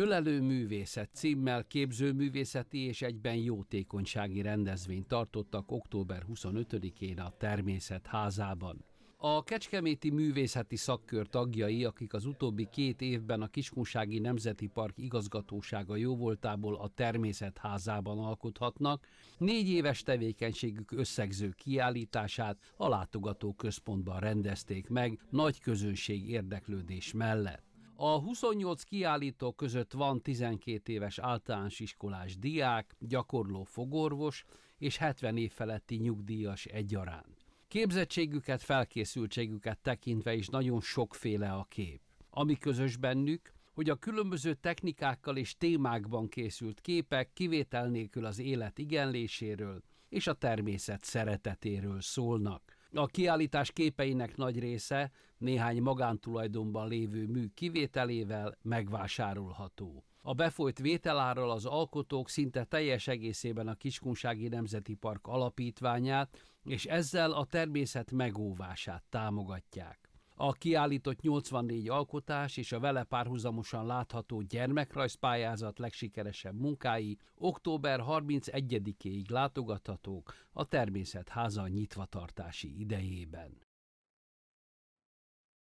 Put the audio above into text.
Ölelő művészet címmel képzőművészeti és egyben jótékonysági rendezvényt tartottak október 25-én a Természet házában. A Kecskeméti Művészeti Szakkör tagjai, akik az utóbbi két évben a Kiskunsági Nemzeti Park igazgatósága jóvoltából a természetházában alkothatnak, négy éves tevékenységük összegző kiállítását a látogató központban rendezték meg nagy közönség érdeklődés mellett. A 28 kiállító között van 12 éves általános iskolás diák, gyakorló fogorvos és 70 év feletti nyugdíjas egyaránt. Képzettségüket, felkészültségüket tekintve is nagyon sokféle a kép. Ami közös bennük, hogy a különböző technikákkal és témákban készült képek kivétel nélkül az élet igenléséről és a természet szeretetéről szólnak – a kiállítás képeinek nagy része néhány magántulajdonban lévő mű kivételével megvásárolható. A befolyt vételáról az alkotók szinte teljes egészében a Kiskunsági Nemzeti Park alapítványát, és ezzel a természet megóvását támogatják. A kiállított 84 alkotás és a vele párhuzamosan látható gyermekrajzpályázat legsikeresebb munkái október 31-ig látogathatók a természetháza nyitvatartási idejében.